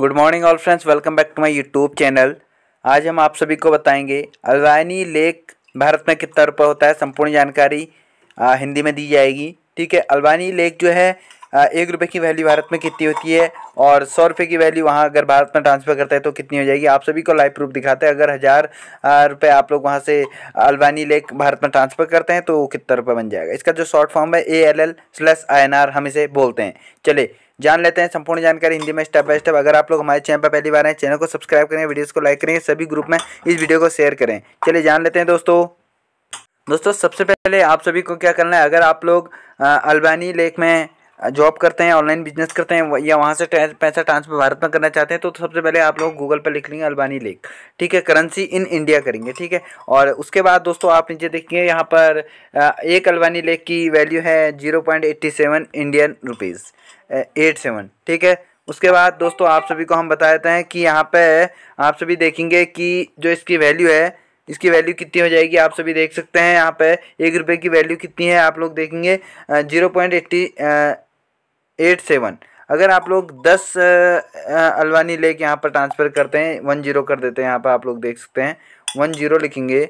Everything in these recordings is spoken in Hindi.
good morning all friends welcome back to my YouTube channel आज हम आप सभी को बताएंगे अलवानी लेक भारत में कितना रुपये होता है संपूर्ण जानकारी आ, हिंदी में दी जाएगी ठीक है अलवानी लेक जो है एक रुपये की वैल्यू भारत में कितनी होती है और सौ रुपये की वैल्यू वहाँ अगर भारत में ट्रांसफ़र करता है तो कितनी हो जाएगी आप सभी को लाइव प्रूफ दिखाते हैं अगर हज़ार रुपये आप लोग वहाँ से अल्वानी लेक भारत में ट्रांसफ़र करते हैं तो कितना रुपये बन जाएगा इसका जो शॉर्ट फॉर्म है A L L slash I N R हम इसे बोलते हैं चले जान लेते हैं संपूर्ण जानकारी हिंदी में स्टेप बाय स्टेप अगर आप लोग हमारे चैनल पर पहली बार हैं चैनल को सब्सक्राइब करें वीडियोस को लाइक करें सभी ग्रुप में इस वीडियो को शेयर करें चलिए जान लेते हैं दोस्तों दोस्तों सबसे पहले आप सभी को क्या करना है अगर आप लोग अल्बानी लेक में जॉब करते हैं ऑनलाइन बिजनेस करते हैं या वहाँ से पैसा ट्रांसफर भारत में करना चाहते हैं तो सबसे पहले आप लोग गूगल पर लिख लेंगे अल्बानी लेक ठीक है करेंसी इन इंडिया करेंगे ठीक है और उसके बाद दोस्तों आप नीचे देखिए यहाँ पर एक अल्बानी लेक की वैल्यू है zero point eighty seven Indian rupees eight seven ठीक है उसके बाद दोस्तों आप सभी को हम बता देते हैं कि यहाँ पर आप सभी देखेंगे कि जो इसकी वैल्यू है इसकी वैल्यू कितनी हो जाएगी आप सभी देख सकते हैं यहाँ पे एक रुपये की वैल्यू कितनी है आप लोग देखेंगे zero point eighty eight seven अगर आप लोग दस अलवानी लेके यहाँ पर ट्रांसफ़र करते हैं वन जीरो कर देते हैं यहाँ पर आप लोग देख सकते हैं वन जीरो लिखेंगे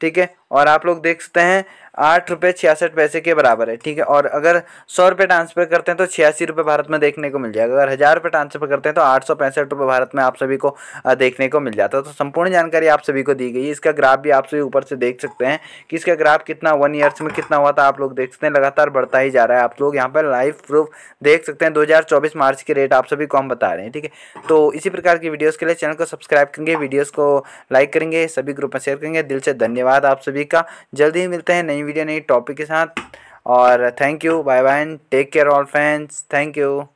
ठीक है और आप लोग देख सकते हैं आठ रुपये छियासठ पैसे के बराबर है ठीक है और अगर सौ रुपये ट्रांसफ़र करते हैं तो छियासी रुपये भारत में देखने को मिल जाएगा अगर हज़ार रुपये ट्रांसफ़र करते हैं तो आठ सौ पैंसठ रुपये भारत में आप सभी को देखने को मिल जाता है तो संपूर्ण जानकारी आप सभी को दी गई है इसका ग्राफ भी आप सभी ऊपर से देख सकते हैं कि इसका ग्राफ कितना वन ईयर्स में कितना हुआ था आप लोग देख सकते हैं लगातार बढ़ता ही जा रहा है आप लोग यहाँ पर लाइव प्रूफ देख सकते हैं दो मार्च के रेट आप सभी को हम बता रहे हैं ठीक है तो इसी प्रकार की वीडियोज़ के लिए चैनल को सब्सक्राइब करेंगे वीडियोज़ को लाइक करेंगे सभी ग्रुप में शेयर करेंगे दिल से धन्यवाद आप सभी सभी का जल्दी ही मिलते हैं नई वीडियो नई टॉपिक के साथ और thank you bye bye take care all fans thank you